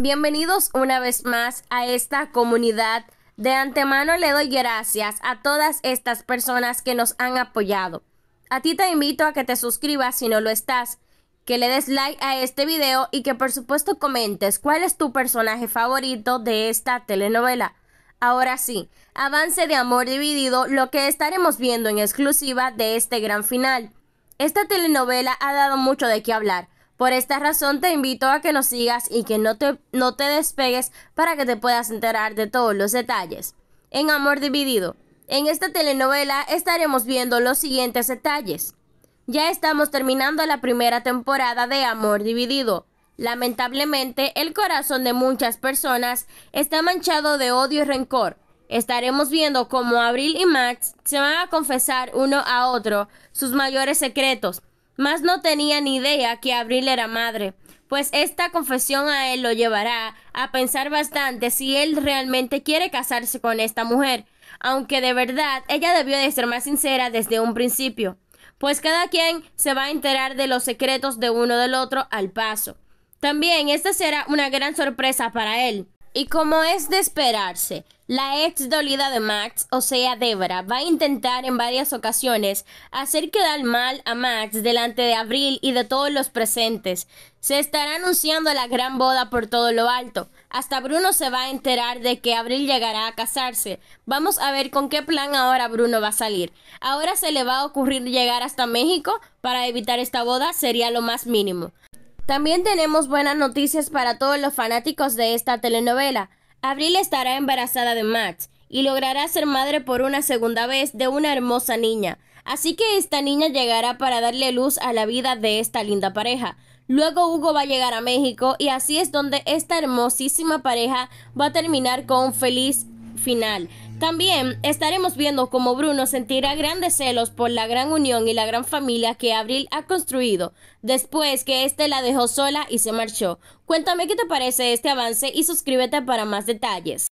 Bienvenidos una vez más a esta comunidad. De antemano le doy gracias a todas estas personas que nos han apoyado. A ti te invito a que te suscribas si no lo estás, que le des like a este video y que por supuesto comentes cuál es tu personaje favorito de esta telenovela. Ahora sí, avance de amor dividido, lo que estaremos viendo en exclusiva de este gran final. Esta telenovela ha dado mucho de qué hablar por esta razón te invito a que nos sigas y que no te, no te despegues para que te puedas enterar de todos los detalles. En Amor Dividido, en esta telenovela estaremos viendo los siguientes detalles. Ya estamos terminando la primera temporada de Amor Dividido. Lamentablemente, el corazón de muchas personas está manchado de odio y rencor. Estaremos viendo cómo Abril y Max se van a confesar uno a otro sus mayores secretos mas no tenía ni idea que Abril era madre, pues esta confesión a él lo llevará a pensar bastante si él realmente quiere casarse con esta mujer, aunque de verdad ella debió de ser más sincera desde un principio, pues cada quien se va a enterar de los secretos de uno del otro al paso. También esta será una gran sorpresa para él. Y como es de esperarse, la ex dolida de Max, o sea Debra, va a intentar en varias ocasiones hacer quedar mal a Max delante de Abril y de todos los presentes. Se estará anunciando la gran boda por todo lo alto. Hasta Bruno se va a enterar de que Abril llegará a casarse. Vamos a ver con qué plan ahora Bruno va a salir. Ahora se le va a ocurrir llegar hasta México para evitar esta boda, sería lo más mínimo. También tenemos buenas noticias para todos los fanáticos de esta telenovela. Abril estará embarazada de Max y logrará ser madre por una segunda vez de una hermosa niña. Así que esta niña llegará para darle luz a la vida de esta linda pareja. Luego Hugo va a llegar a México y así es donde esta hermosísima pareja va a terminar con un feliz final. También estaremos viendo cómo Bruno sentirá grandes celos por la gran unión y la gran familia que Abril ha construido, después que éste la dejó sola y se marchó. Cuéntame qué te parece este avance y suscríbete para más detalles.